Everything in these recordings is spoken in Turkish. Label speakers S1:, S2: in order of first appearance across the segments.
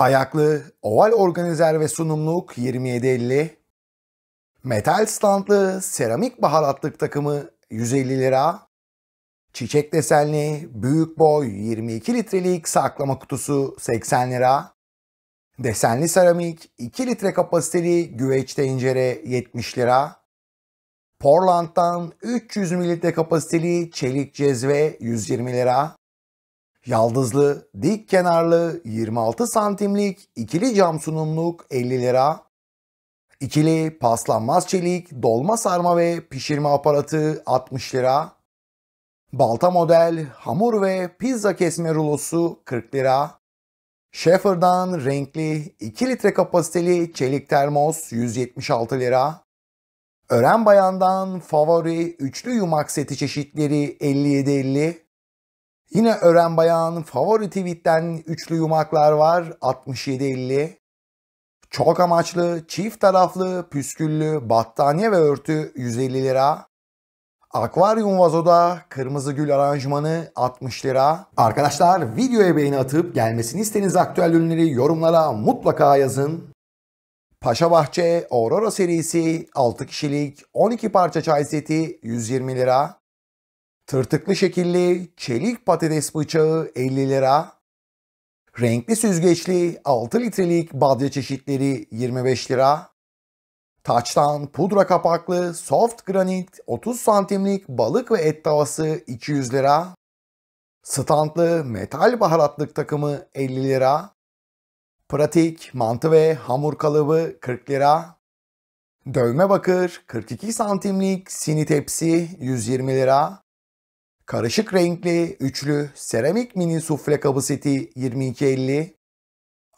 S1: Ayaklı, oval organizer ve sunumluk 27.50. Metal standlı, seramik baharatlık takımı 150 lira. Çiçek desenli, büyük boy 22 litrelik saklama kutusu 80 lira. Desenli seramik 2 litre kapasiteli güveç tencere 70 lira. Portland'dan 300 mililitre kapasiteli çelik cezve 120 lira. Yaldızlı, dik kenarlı, 26 santimlik, ikili cam sunumluk 50 lira. İkili paslanmaz çelik, dolma sarma ve pişirme aparatı 60 lira. Balta model, hamur ve pizza kesme rulosu 40 lira. Schaefer'dan renkli 2 litre kapasiteli çelik termos 176 lira. Ören Bayan'dan favori üçlü yumak seti çeşitleri 57.50. Yine Ören Bayan'ın favori tweetten üçlü yumaklar var. 6750. Çok amaçlı, çift taraflı, püsküllü, battaniye ve örtü 150 lira. Akvaryum vazoda kırmızı gül aranjmanı 60 lira. Arkadaşlar videoya beğeni atıp gelmesini istediğiniz aktüel ürünleri yorumlara mutlaka yazın. Paşa Bahçe Aurora serisi 6 kişilik 12 parça çay seti 120 lira tırtıklı şekilli çelik patates bıçağı 50 lira, renkli süzgeçli 6 litrelik badya çeşitleri 25 lira, taçtan pudra kapaklı soft granit 30 santimlik balık ve et tavası 200 lira, standlı metal baharatlık takımı 50 lira, pratik mantı ve hamur kalıbı 40 lira, Dövme bakır 42 santimlik sini tepsi 120 lira. Karışık renkli, üçlü, seramik mini sufle kabı seti 2250.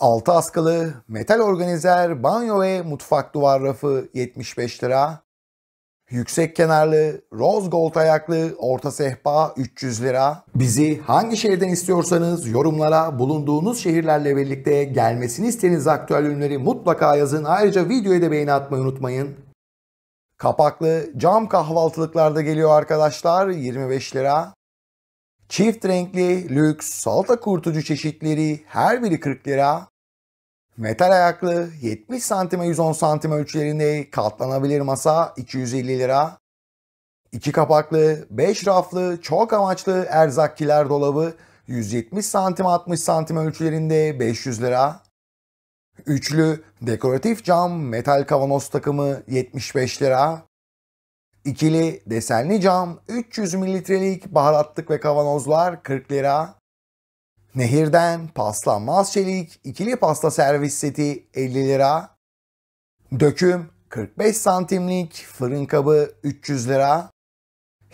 S1: 6 askılı, metal organizer, banyo ve mutfak duvar rafı 75 lira. Yüksek kenarlı, rose gold ayaklı, orta sehpa 300 lira. Bizi hangi şehirden istiyorsanız yorumlara bulunduğunuz şehirlerle birlikte gelmesini istediğiniz aktüel ürünleri mutlaka yazın. Ayrıca videoya da beğeni atmayı unutmayın. Kapaklı cam kahvaltılıklarda geliyor arkadaşlar 25 lira. Çift renkli, lüks, salta kurtucu çeşitleri her biri 40 lira. Metal ayaklı 70 santime 110 santim ölçülerinde katlanabilir masa 250 lira. İki kapaklı, 5 raflı, çok amaçlı erzakkiler dolabı 170 santim 60 santim ölçülerinde 500 lira. Üçlü dekoratif cam metal kavanoz takımı 75 lira. İkili desenli cam 300 mililitrelik baharatlık ve kavanozlar 40 lira. Nehirden paslanmaz çelik ikili pasta servis seti 50 lira. Döküm 45 santimlik fırın kabı 300 lira.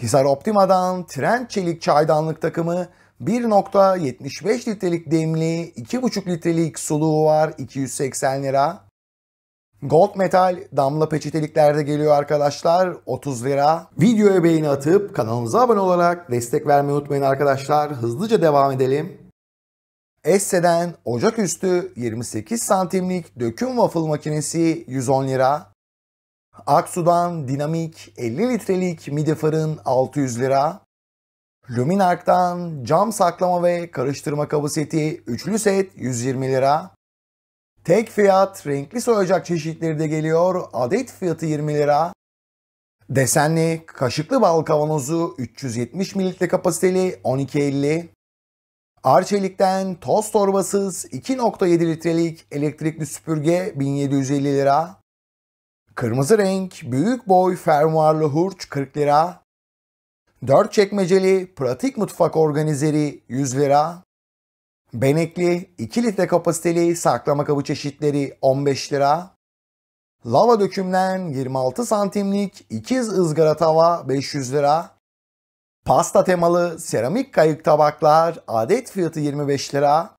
S1: Hisar Optima'dan tren çelik çaydanlık takımı 1.75 litrelik demli, 2.5 litrelik suluğu var 280 lira. Gold metal damla peçeteliklerde geliyor arkadaşlar 30 lira. Videoya beğeni atıp kanalımıza abone olarak destek vermeyi unutmayın arkadaşlar. Hızlıca devam edelim. Esse'den ocak üstü 28 santimlik döküm waffle makinesi 110 lira. Aksu'dan dinamik 50 litrelik midi fırın 600 lira. Luminark'tan cam saklama ve karıştırma kabı seti üçlü set 120 lira. Tek fiyat renkli soyacak çeşitleri de geliyor. Adet fiyatı 20 lira. Desenli kaşıklı bal kavanozu 370 mililitre kapasiteli 12.50. Arçelik'ten toz torbasız 2.7 litrelik elektrikli süpürge 1750 lira. Kırmızı renk büyük boy fermuarlı hurç 40 lira. 4 çekmeceli pratik mutfak organizeri 100 lira. Benekli 2 litre kapasiteli saklama kabı çeşitleri 15 lira. Lava dökümden 26 santimlik ikiz ızgara tava 500 lira. Pasta temalı seramik kayık tabaklar adet fiyatı 25 lira.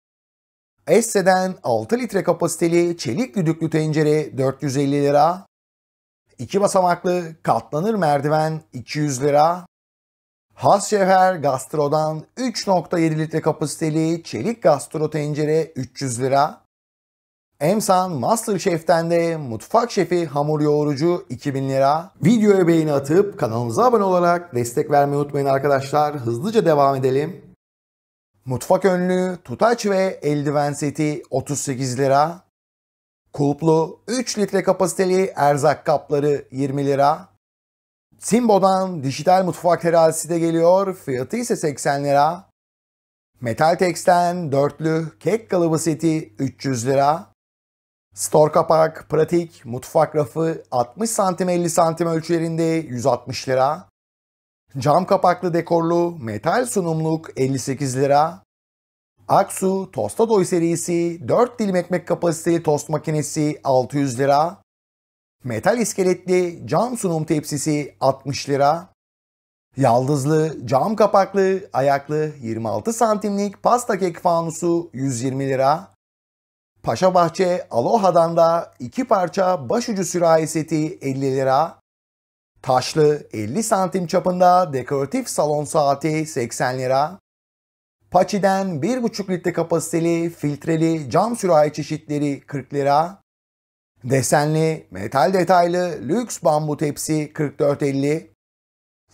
S1: Esse'den 6 litre kapasiteli çelik düdüklü tencere 450 lira. 2 basamaklı katlanır merdiven 200 lira. Has Şevher Gastro'dan 3.7 litre kapasiteli çelik gastro tencere 300 lira. Emsan Master Chef'ten de mutfak şefi hamur yoğurucu 2000 lira. Videoya beğeni atıp kanalımıza abone olarak destek vermeyi unutmayın arkadaşlar. Hızlıca devam edelim. Mutfak önlüğü, tutaç ve eldiven seti 38 lira. Kulplu 3 litre kapasiteli erzak kapları 20 lira. Simbo'dan dijital mutfak terazisi de geliyor. Fiyatı ise 80 lira. Metaltex'ten dörtlü kek kalıbı seti 300 lira. Store kapak, pratik, mutfak rafı 60 santim 50 santim ölçülerinde 160 lira. Cam kapaklı dekorlu metal sunumluk 58 lira. Aksu Tostado serisi 4 dilim ekmek kapasiteli tost makinesi 600 lira. Metal iskeletli cam sunum tepsisi 60 lira. Yaldızlı, cam kapaklı, ayaklı 26 santimlik pasta kek fanusu 120 lira. Paşa Bahçe Aloha'dan da 2 parça başucu sürahi seti 50 lira. Taşlı 50 santim çapında dekoratif salon saati 80 lira. Paçi'den 1,5 litre kapasiteli filtreli cam sürahi çeşitleri 40 lira. Desenli, metal detaylı, lüks bambu tepsi 4450.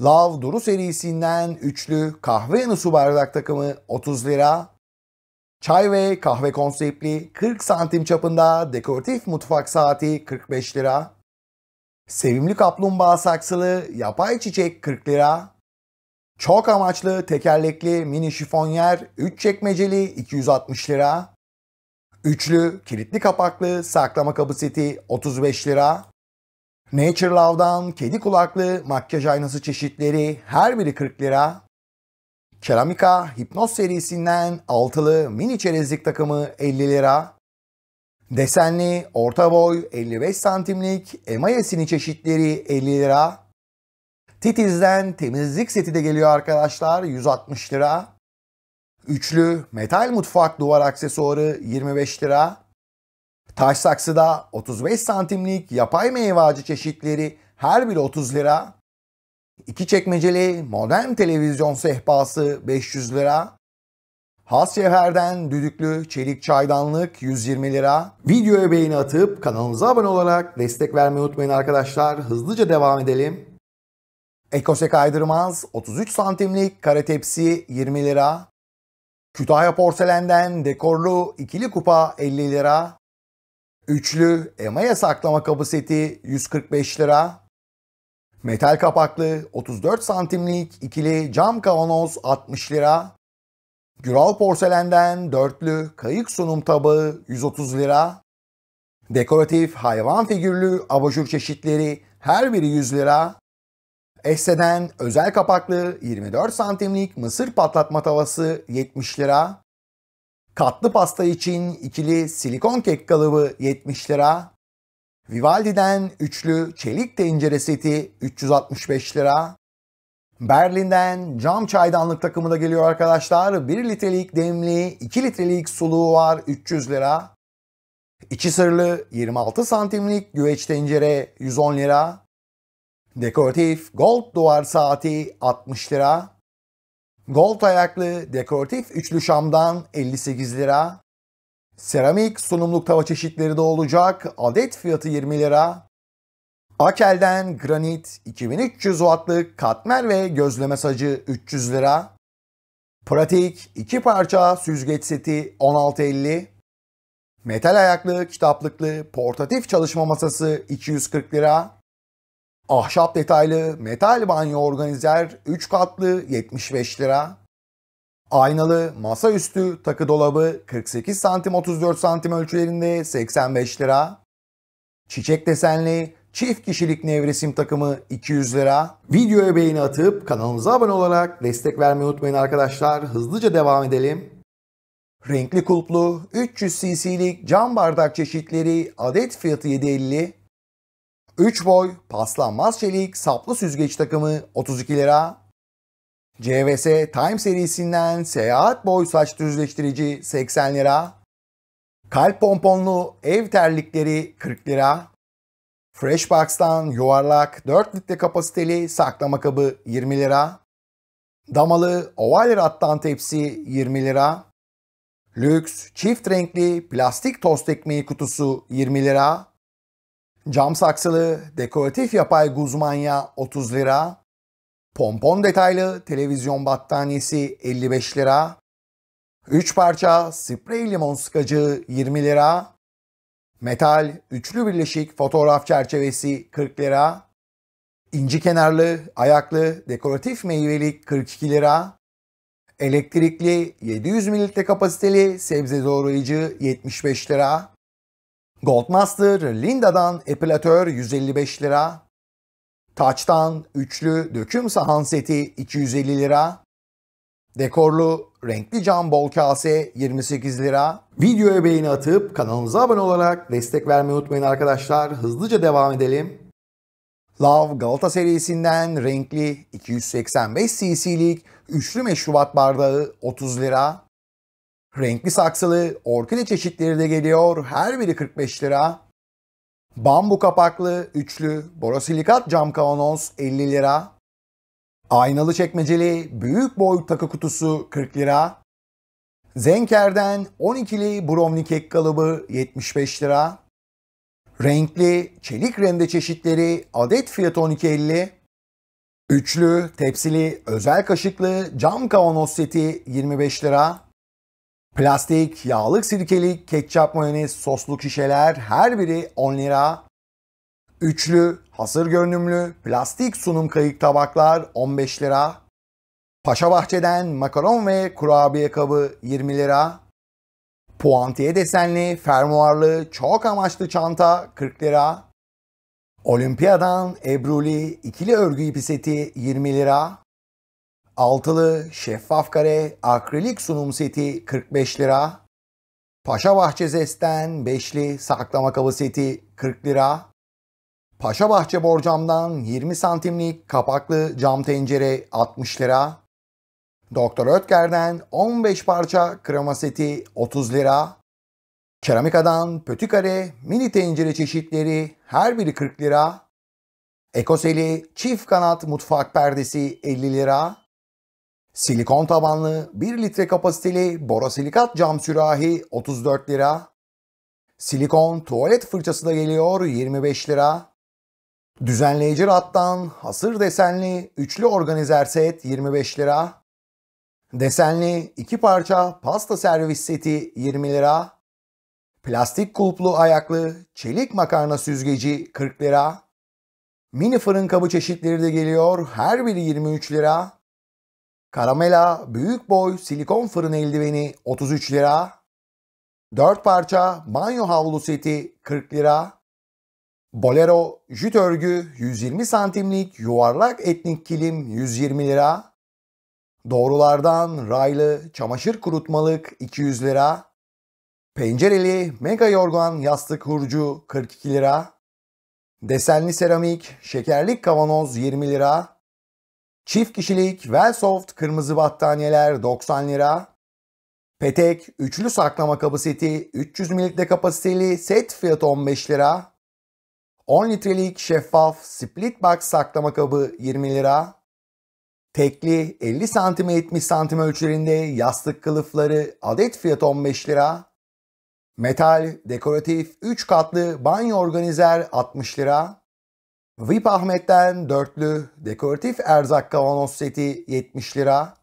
S1: Love Duru serisinden üçlü kahve yanı su bardak takımı 30 lira. Çay ve kahve konseptli 40 santim çapında dekoratif mutfak saati 45 lira. Sevimli kaplumbağa saksılı yapay çiçek 40 lira. Çok amaçlı tekerlekli mini şifonyer 3 çekmeceli 260 lira. Üçlü, kilitli kapaklı saklama kabı seti 35 lira. Nature Love'dan kedi kulaklı makyaj aynası çeşitleri her biri 40 lira. Keramika Hipnoz serisinden altılı mini çerezlik takımı 50 lira. Desenli orta boy 55 santimlik emayesini çeşitleri 50 lira. Titiz'den temizlik seti de geliyor arkadaşlar 160 lira. Üçlü metal mutfak duvar aksesuarı 25 lira. Taş saksıda 35 santimlik yapay meyve çeşitleri her biri 30 lira. İki çekmeceli modern televizyon sehpası 500 lira. Has cevherden düdüklü çelik çaydanlık 120 lira. Videoya beğeni atıp kanalımıza abone olarak destek vermeyi unutmayın arkadaşlar. Hızlıca devam edelim. Ekose kaydırmaz 33 santimlik kare tepsi 20 lira. Kütahya porselenden dekorlu ikili kupa 50 lira. Üçlü Emaya saklama kabı seti 145 lira. Metal kapaklı 34 santimlik ikili cam kavanoz 60 lira. Güral porselenden dörtlü kayık sunum tabağı 130 lira. Dekoratif hayvan figürlü abajur çeşitleri her biri 100 lira. Esse'den özel kapaklı 24 santimlik mısır patlatma tavası 70 lira. Katlı pasta için ikili silikon kek kalıbı 70 lira. Vivaldi'den üçlü çelik tencere seti 365 lira. Berlin'den cam çaydanlık takımı da geliyor arkadaşlar. 1 litrelik demli, 2 litrelik suluğu var 300 lira. İçi sırlı 26 santimlik güveç tencere 110 lira. Dekoratif gold duvar saati 60 lira. Gold ayaklı dekoratif üçlü şamdan 58 lira. Seramik sunumluk tava çeşitleri de olacak. Adet fiyatı 20 lira. Akel'den granit 2300 wattlık katmer ve gözleme sacı 300 lira. Pratik 2 parça süzgeç seti 16.50. Metal ayaklı kitaplıklı portatif çalışma masası 240 lira. Ahşap detaylı metal banyo organizer 3 katlı 75 lira. Aynalı masaüstü takı dolabı 48 santim 34 santim ölçülerinde 85 lira. Çiçek desenli çift kişilik nevresim takımı 200 lira. Videoya beğeni atıp kanalımıza abone olarak destek vermeyi unutmayın arkadaşlar. Hızlıca devam edelim. Renkli kulplu 300 cc'lik cam bardak çeşitleri adet fiyatı 7.50. 3 boy paslanmaz çelik saplı süzgeç takımı 32 lira. CVS Time serisinden seyahat boy saç düzleştirici 80 lira. Kalp pomponlu ev terlikleri 40 lira. Freshbox'tan yuvarlak 4 litre kapasiteli saklama kabı 20 lira. Damalı oval rattan tepsi 20 lira. Lüks çift renkli plastik tost ekmeği kutusu 20 lira. Cam saksılı dekoratif yapay guzmanya 30 lira. Pompon detaylı televizyon battaniyesi 55 lira. 3 parça sprey limon sıkacı 20 lira. Metal üçlü birleşik fotoğraf çerçevesi 40 lira. İnci kenarlı, ayaklı, dekoratif meyvelik 42 lira. Elektrikli 700 mililitre kapasiteli sebze doğrayıcı 75 lira. Goldmaster Linda'dan epilatör 155 lira. Taç'tan üçlü döküm sahan seti 250 lira. Dekorlu renkli cam bol kase 28 lira. Videoya beğeni atıp kanalımıza abone olarak destek vermeyi unutmayın arkadaşlar. Hızlıca devam edelim. Love Galata serisinden renkli 285 cc'lik üçlü meşrubat bardağı 30 lira. Renkli saksılı orkide çeşitleri de geliyor. Her biri 45 lira. Bambu kapaklı, üçlü, borosilikat cam kavanoz 50 lira. Aynalı çekmeceli, büyük boy takı kutusu 40 lira. Zenker'den 12'li brownie kek kalıbı 75 lira. Renkli çelik rende çeşitleri adet fiyatı 12.50. Üçlü, tepsili, özel kaşıklı cam kavanoz seti 25 lira. Plastik, yağlık sirkeli, ketçap mayonez, soslu şişeler her biri 10 lira. Üçlü, hasır görünümlü, plastik sunum kayık tabaklar 15 lira. Paşa Bahçe'den makaron ve kurabiye kabı 20 lira. Puantiye desenli, fermuarlı, çok amaçlı çanta 40 lira. Olimpiyadan ebruli ikili örgü ipi seti 20 lira. Altılı şeffaf kare akrilik sunum seti 45 lira. Paşa Bahçe Zest'ten beşli saklama kabı seti 40 lira. Paşa Bahçe borcamdan 20 santimlik kapaklı cam tencere 60 lira. Doktor Ötker'den 15 parça krema seti 30 lira. Keramikadan pötikare mini tencere çeşitleri her biri 40 lira. Ekoseli çift kanat mutfak perdesi 50 lira. Silikon tabanlı 1 litre kapasiteli borosilikat cam sürahi 34 lira. Silikon tuvalet fırçası da geliyor 25 lira. Düzenleyici rattan hasır desenli üçlü organizer set 25 lira. Desenli iki parça pasta servis seti 20 lira. Plastik kulplu ayaklı çelik makarna süzgeci 40 lira. Mini fırın kabı çeşitleri de geliyor. Her biri 23 lira. Karamela büyük boy silikon fırın eldiveni 33 lira. 4 parça banyo havlu seti 40 lira. Bolero jüt örgü 120 santimlik yuvarlak etnik kilim 120 lira. Doğrulardan raylı çamaşır kurutmalık 200 lira. Pencereli mega yorgan yastık hurcu 42 lira. Desenli seramik şekerlik kavanoz 20 lira. Çift kişilik Wellsoft kırmızı battaniyeler 90 lira. Petek üçlü saklama kabı seti 300 ml kapasiteli set fiyatı 15 lira. 10 litrelik şeffaf split box saklama kabı 20 lira. Tekli 50 cm 70 cm ölçülerinde yastık kılıfları adet fiyatı 15 lira. Metal dekoratif 3 katlı banyo organizer 60 lira. Vip Ahmet'ten dörtlü dekoratif erzak kavanoz seti 70 lira.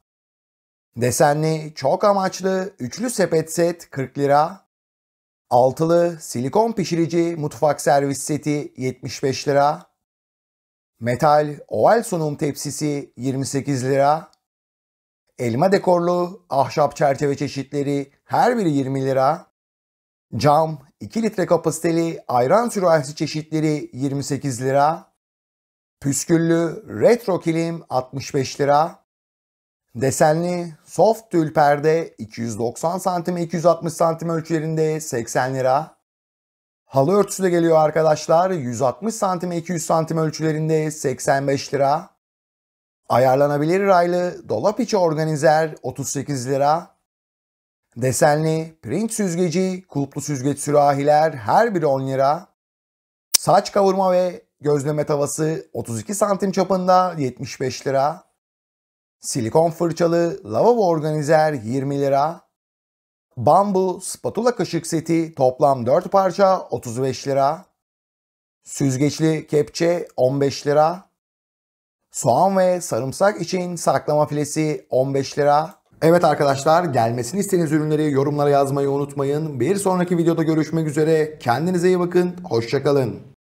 S1: Desenli çok amaçlı üçlü sepet set 40 lira. Altılı silikon pişirici mutfak servis seti 75 lira. Metal oval sunum tepsisi 28 lira. Elma dekorlu ahşap çerçeve çeşitleri her biri 20 lira. Cam 2 litre kapasiteli ayran sürahisi çeşitleri 28 lira. Püsküllü retro kilim 65 lira. Desenli soft tül perde 290 cm 260 cm ölçülerinde 80 lira. Halı örtüsü de geliyor arkadaşlar. 160 cm 200 cm ölçülerinde 85 lira. Ayarlanabilir raylı dolap içi organizer 38 lira. Desenli, print süzgeci, kulplu süzgeç sürahiler her biri 10 lira. Saç kavurma ve gözleme tavası 32 santim çapında 75 lira. Silikon fırçalı lavabo organizer 20 lira. Bambu spatula kaşık seti toplam 4 parça 35 lira. Süzgeçli kepçe 15 lira. Soğan ve sarımsak için saklama filesi 15 lira. Evet arkadaşlar gelmesini istediğiniz ürünleri yorumlara yazmayı unutmayın. Bir sonraki videoda görüşmek üzere. Kendinize iyi bakın. Hoşçakalın.